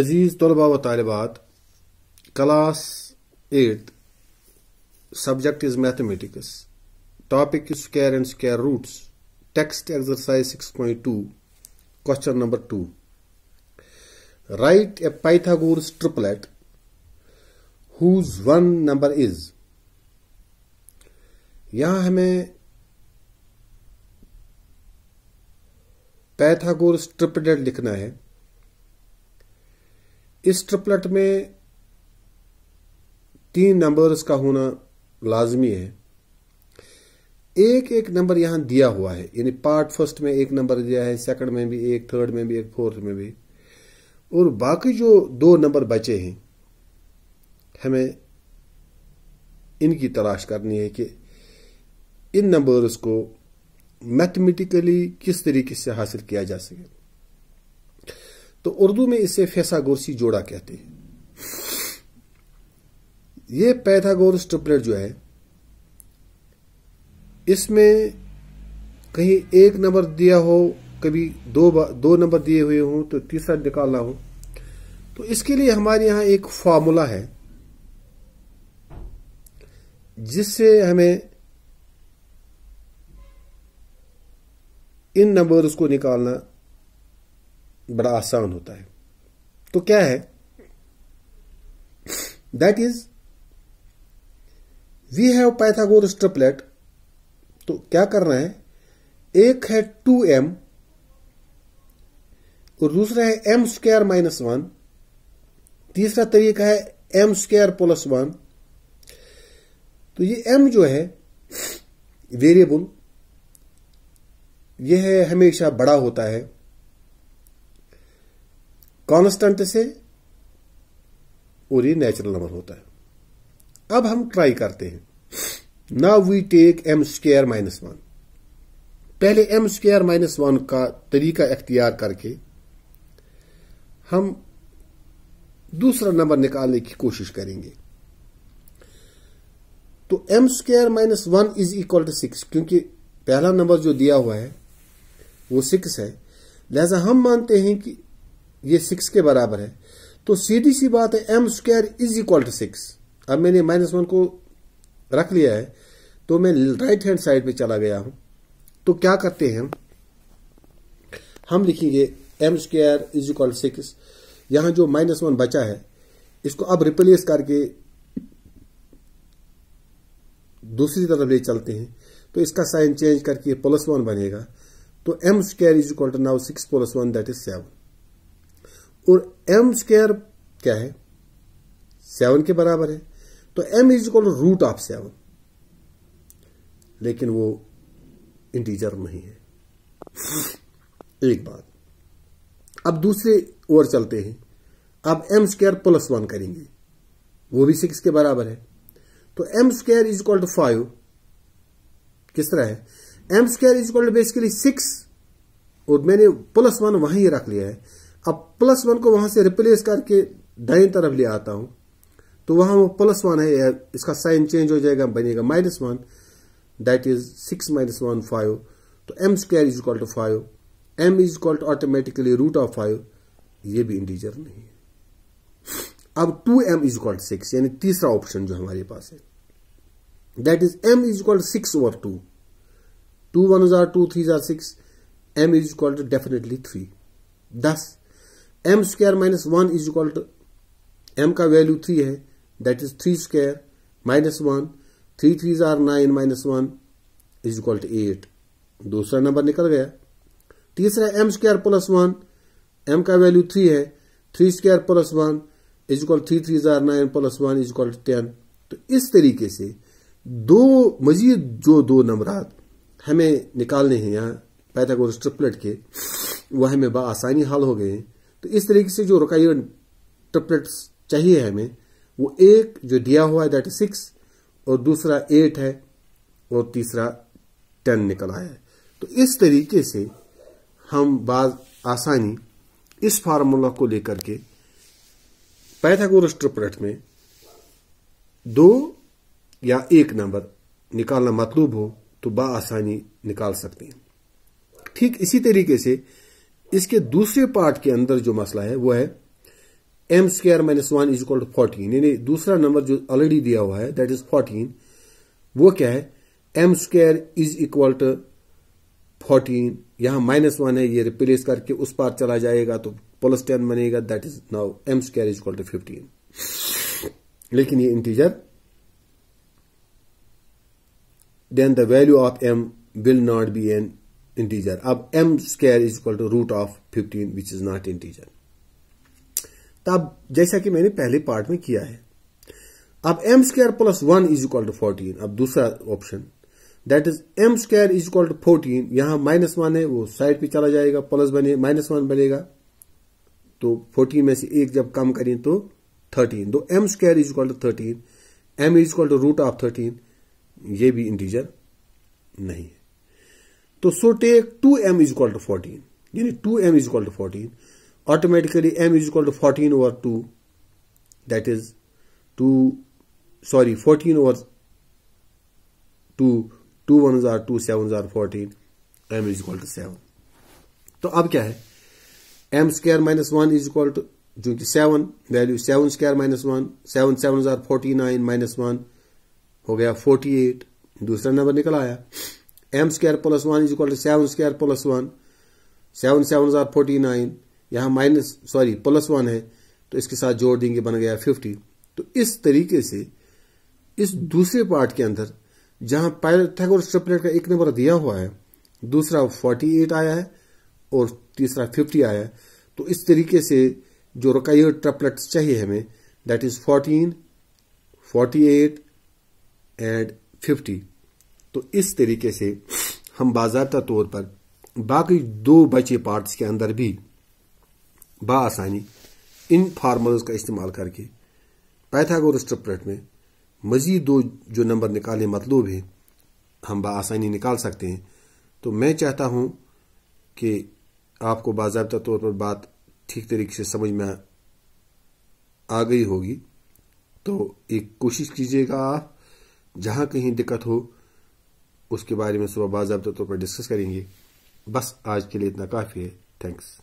अजीज़ तलबा व तालबात class eight subject is mathematics topic is square and square roots text exercise six point two question number two write a Pythagoras triplet whose one number is यहां हमें Pythagoras triplet लिखना है इस triplet में तीन नंबर्स का होना लाजमी है एक एक नंबर यहां दिया हुआ है यानी पार्ट फर्स्ट में एक नंबर दिया है सेकंड में भी एक थर्ड में भी एक फोर्थ में भी और बाकी जो दो नंबर बचे हैं हमें इनकी तलाश करनी है कि इन नंबर्स को मैथमेटिकली किस तरीके से हासिल किया जा सके तो उर्दू में इसे फैसागोरसी जोड़ा कहते हैं ये पैथागोरस ट्रिपलेट जो है इसमें कहीं एक नंबर दिया हो कभी दो दो नंबर दिए हुए हो तो तीसरा निकालना हो तो इसके लिए हमारे यहां एक फॉर्मूला है जिससे हमें इन नंबर्स को निकालना बड़ा आसान होता है तो क्या है that is we have Pythagoras triplet तो क्या करना है एक है टू एम और दूसरा है एम स्क्र माइनस वन तीसरा तरीका है एम स्क्र प्लस वन तो ये एम जो है वेरिएबल यह है हमेशा बड़ा होता है कांस्टेंट से और ये नेचुरल नंबर होता है अब हम ट्राई करते हैं now we take M square minus one पहले एम स्क्र माइनस वन का तरीका अख्तियार करके हम दूसरा नंबर निकालने की कोशिश करेंगे तो M square minus one is equal to six क्योंकि पहला नंबर जो दिया हुआ है वो सिक्स है लिहाजा हम मानते हैं कि ये सिक्स के बराबर है तो सीधी सी बात है M square is equal to six अब मैंने माइनस वन को रख लिया है तो मैं राइट हैंड साइड पे चला गया हूं तो क्या करते हैं हम लिखेंगे M square is equal to six यहां जो माइनस वन बचा है इसको अब रिप्लेस करके दूसरी तरफ ले चलते हैं तो इसका साइन चेंज करके प्लस वन बनेगा तो M square is equal to now six plus one that is seven और एम स्क्र क्या है सेवन के बराबर है तो M is equal root of seven लेकिन वो इंटीजर नहीं है एक बात अब दूसरे ओर चलते हैं अब एम स्क्र प्लस वन करेंगे वो भी सिक्स के बराबर है तो M square is equal to five किस तरह है M square is equal to basically six और मैंने प्लस वन वहीं रख लिया है अब प्लस वन को वहां से रिप्लेस करके दाएं तरफ ले आता हूं तो वहां वो प्लस वन है इसका साइन चेंज हो जाएगा बनेगा minus one that is six minus one five तो M square is equal to five M is equal to automatically root of five ये भी इंटीजर नहीं है अब two M is equal to six यानी तीसरा ऑप्शन जो हमारे पास है that is M is equal to six over two two one हजार टू थ्री हजार six M is equal to definitely three दस M square minus one is equal to M का वैल्यू थ्री है that is three square minus one three three are nine minus one is equal to eight दूसरा नंबर निकल गया तीसरा M square plus one M का value three है three square plus one is equal three three are nine plus one is equal to ten तो इस तरीके से दो मजीद जो दो नंबर हमें निकालने हैं यहां पैथागोरस ट्रिपलेट के वह हमें बसानी हल हो गए हैं तो इस तरीके से जो रोकाइयो ट्रिपलेट्स चाहिए हमें वो एक जो दिया हुआ है दैट इज सिक्स और दूसरा एट है और तीसरा टेन निकला है तो इस तरीके से हम बाज आसानी इस फार्मूला को लेकर के पैथागोरस ट्रिपलेट में दो या एक नंबर निकालना मतलूब हो तो बा आसानी निकाल सकते हैं ठीक इसी तरीके से इसके दूसरे पार्ट के अंदर जो मसला है वो है M square minus one is equal to fourteen यानी दूसरा नंबर जो ऑलरेडी दिया हुआ है दैट इज फोर्टीन वो क्या है M square is equal to fourteen यहां माइनस वन है ये रिप्लेस करके उस पार चला जाएगा तो प्लस टेन बनेगा that is now M square is equal to fifteen लेकिन ये integer then the value of M will not be an integer अब M square is equal to root of fifteen which is not integer तब जैसा कि मैंने पहले part में किया है अब M square plus one is equal to fourteen अब दूसरा option that is M square is equal to fourteen यहां माइनस वन है वो साइड पे चला जाएगा प्लस बने माइनस वन बनेगा तो फोर्टीन में से एक जब कम करें तो थर्टीन दो M square is equal to thirteen M is equal to root of thirteen ये भी इंटीजर नहीं है तो so take two M is equal to fourteen यानी two M is equal to fourteen automatically M is equal to fourteen over two that is two sorry fourteen over two two one are two seven are fourteen M is equal to seven तो अब क्या है M square minus one is equal to जो कि seven value seven square minus one seven seven हजार forty nine minus one हो गया forty eight दूसरा नंबर निकल आया M square plus one is equal to seven square plus one seven seven are forty nine यहाँ माइनस सॉरी प्लस वन है तो इसके साथ जोड़ देंगे बन गया फिफ्टी तो इस तरीके से इस दूसरे पार्ट के अंदर जहां पायरथागोरस ट्रिपलेट का एक नंबर दिया हुआ है दूसरा फोर्टी एट आया है और तीसरा फिफ्टी आया है तो इस तरीके से जो रकाइयो ट्रपलेट चाहिए हमें that is fourteen forty eight and fifty तो इस तरीके से हम बाजाबा तौर पर बाकी दो बचे पार्ट्स के अंदर भी बासानी इन फार्मूल्स का इस्तेमाल करके पैथागोरस ट्रिपलेट में मज़ीद दो जो नंबर निकालने मतलूब हैं हम बसानी निकाल सकते हैं तो मैं चाहता हूं कि आपको बाबा तौर पर बात ठीक तरीके से समझ में आ गई होगी तो एक कोशिश कीजिएगा आप जहां कहीं दिक्कत हो उसके बारे में सुबह बाबा तो पर डिस्कस करेंगे बस आज के लिए इतना काफ़ी है थैंक्स